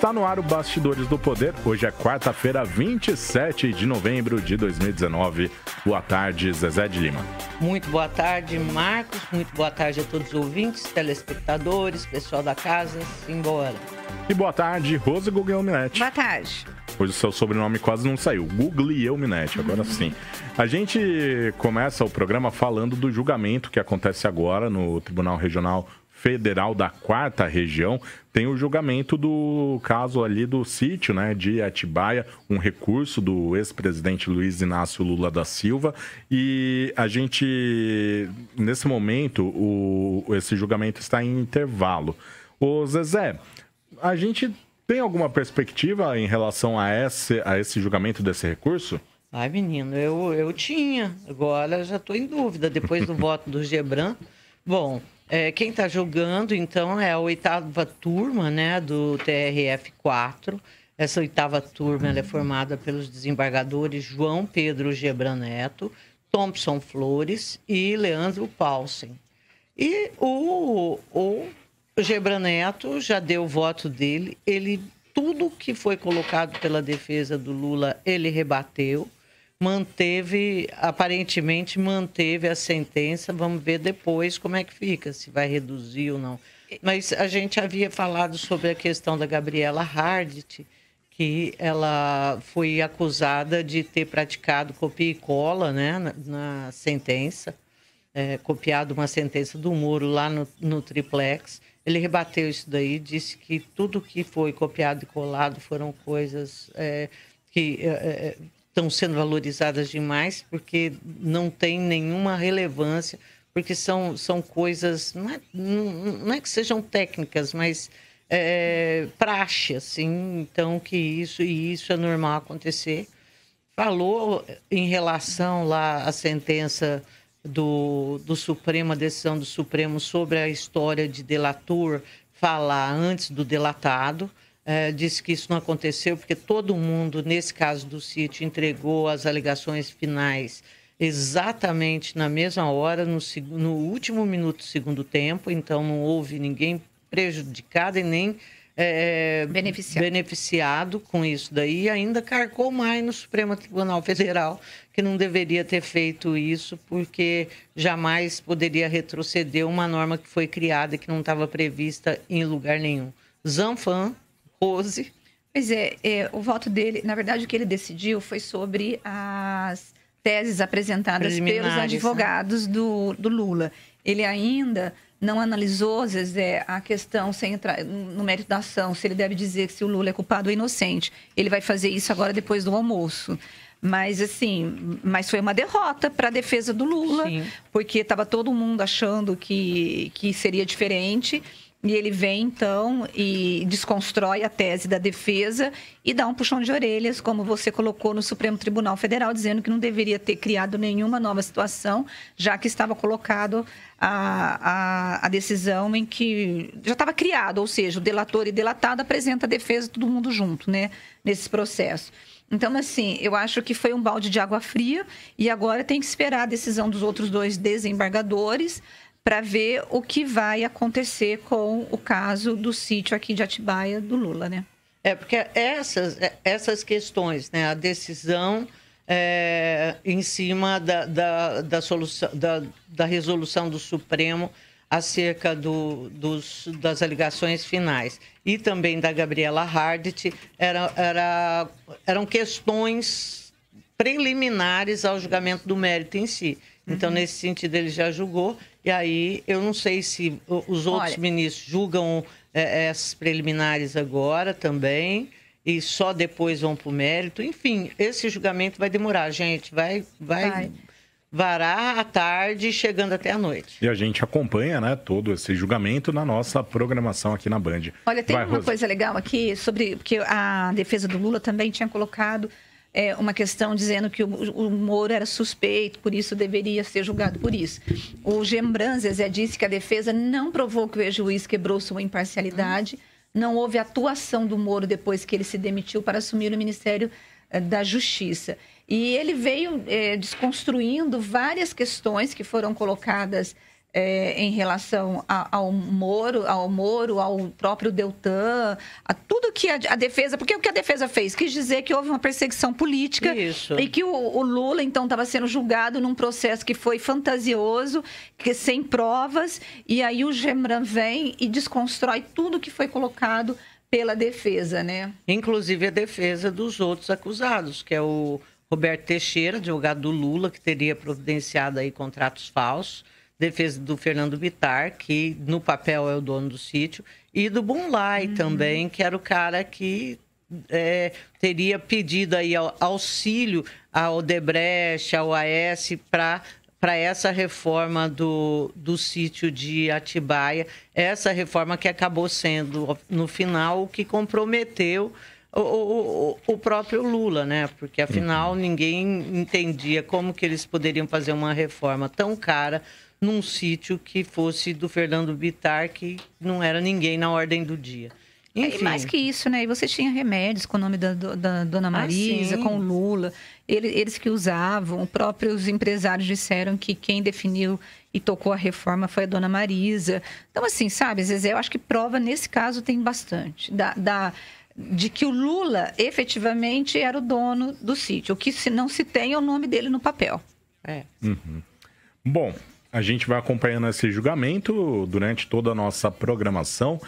Está no ar o Bastidores do Poder. Hoje é quarta-feira, 27 de novembro de 2019. Boa tarde, Zezé de Lima. Muito boa tarde, Marcos. Muito boa tarde a todos os ouvintes, telespectadores, pessoal da casa. Simbora. E boa tarde, Rose Guglielminetti. Boa tarde. Pois o seu sobrenome quase não saiu. Guglielminetti, agora uhum. sim. A gente começa o programa falando do julgamento que acontece agora no Tribunal Regional Federal da Quarta Região tem o julgamento do caso ali do sítio, né, de Atibaia, um recurso do ex-presidente Luiz Inácio Lula da Silva, e a gente nesse momento o, esse julgamento está em intervalo. O Zezé, a gente tem alguma perspectiva em relação a esse, a esse julgamento desse recurso? Ai, menino, eu, eu tinha. Agora já estou em dúvida. Depois do voto do Gebran. Bom, é, quem está julgando, então, é a oitava turma né, do TRF4. Essa oitava turma é formada pelos desembargadores João Pedro Gebran Neto, Thompson Flores e Leandro Paulsen. E o, o Gebran Neto já deu o voto dele, ele tudo que foi colocado pela defesa do Lula, ele rebateu manteve, aparentemente manteve a sentença. Vamos ver depois como é que fica, se vai reduzir ou não. Mas a gente havia falado sobre a questão da Gabriela Hardt, que ela foi acusada de ter praticado copia e cola né, na, na sentença, é, copiado uma sentença do Moro lá no, no triplex. Ele rebateu isso daí, disse que tudo que foi copiado e colado foram coisas é, que é, é estão sendo valorizadas demais porque não tem nenhuma relevância, porque são, são coisas, não é, não é que sejam técnicas, mas é, praxe, assim, então que isso e isso é normal acontecer. Falou em relação lá à sentença do, do Supremo, a decisão do Supremo sobre a história de delator falar antes do delatado é, disse que isso não aconteceu porque todo mundo, nesse caso do sítio, entregou as alegações finais exatamente na mesma hora, no, no último minuto do segundo tempo, então não houve ninguém prejudicado e nem é, é beneficiado. beneficiado. com isso daí, e ainda carcou mais no Supremo Tribunal Federal, que não deveria ter feito isso, porque jamais poderia retroceder uma norma que foi criada e que não estava prevista em lugar nenhum. Zanfan pose. Pois é, é, o voto dele, na verdade, o que ele decidiu foi sobre as teses apresentadas pelos né? advogados né? do, do Lula. Ele ainda não analisou, Zezé, a questão sem entrar no mérito da ação, se ele deve dizer que se o Lula é culpado ou inocente. Ele vai fazer isso agora depois do almoço. Mas assim, mas foi uma derrota para a defesa do Lula, Sim. porque estava todo mundo achando que, que seria diferente. E ele vem, então, e desconstrói a tese da defesa e dá um puxão de orelhas, como você colocou no Supremo Tribunal Federal, dizendo que não deveria ter criado nenhuma nova situação, já que estava colocado a, a, a decisão em que já estava criado, ou seja, o delator e delatado apresenta a defesa todo mundo junto, né, nesse processo. Então, assim, eu acho que foi um balde de água fria e agora tem que esperar a decisão dos outros dois desembargadores para ver o que vai acontecer com o caso do sítio aqui de Atibaia do Lula, né? É, porque essas, é, essas questões, né, a decisão é, em cima da, da, da, solução, da, da resolução do Supremo acerca do, dos, das alegações finais e também da Gabriela Hardt, era, era, eram questões preliminares ao julgamento do mérito em si. Então, uhum. nesse sentido, ele já julgou. E aí, eu não sei se os outros Olha, ministros julgam é, essas preliminares agora também e só depois vão para o mérito. Enfim, esse julgamento vai demorar, gente. Vai, vai, vai. varar à tarde, chegando até à noite. E a gente acompanha né, todo esse julgamento na nossa programação aqui na Band. Olha, tem vai, uma Rosa. coisa legal aqui sobre. Porque a defesa do Lula também tinha colocado é, uma questão dizendo que o, o, Moro era suspeito, por isso deveria ser julgado por isso. O Gembranzes é, disse que a defesa não provou que o juiz quebrou sua imparcialidade, não houve atuação do Moro depois que ele se demitiu para assumir o Ministério eh, da Justiça. E ele veio é, desconstruindo várias questões que foram colocadas é, em relação a, ao Moro, ao Moro, ao próprio Deltan, a tudo que a, a, defesa. Porque o que a defesa fez? Quis dizer que houve uma perseguição política Isso. e que o, o Lula, então, estava sendo julgado num processo que foi fantasioso, que sem provas, e aí o Gemran vem e desconstrói tudo que foi colocado pela defesa, né? Inclusive a defesa dos outros acusados, que é o Roberto Teixeira, advogado do Lula, que teria providenciado aí contratos falsos defesa do Fernando Bitar, que no papel é o dono do sítio, e do Bunlai uhum. também, que era o cara que é, teria pedido aí auxílio ao Debrecht, ao AS, para para essa reforma do, do sítio de Atibaia, essa reforma que acabou sendo, no final, o que comprometeu o, o, o próprio Lula, né? Porque afinal uhum. ninguém entendia como que eles poderiam fazer uma reforma tão cara num sítio que fosse do Fernando Bitar, que não era ninguém na ordem do dia. Enfim. E mais que isso, né? E você tinha remédios com o nome da, da, Dona ah, Marisa, ah, com o Lula. Eles, eles que usavam, Os próprios empresários disseram que quem definiu e tocou a reforma foi a Dona Marisa. Então, assim, sabe, Zezé, eu acho que prova nesse caso tem bastante. Da, da de que o Lula efetivamente era o dono do sítio. O que se não se tem é o nome dele no papel. É. Uhum. Bom, a gente vai acompanhando esse julgamento durante toda a nossa programação.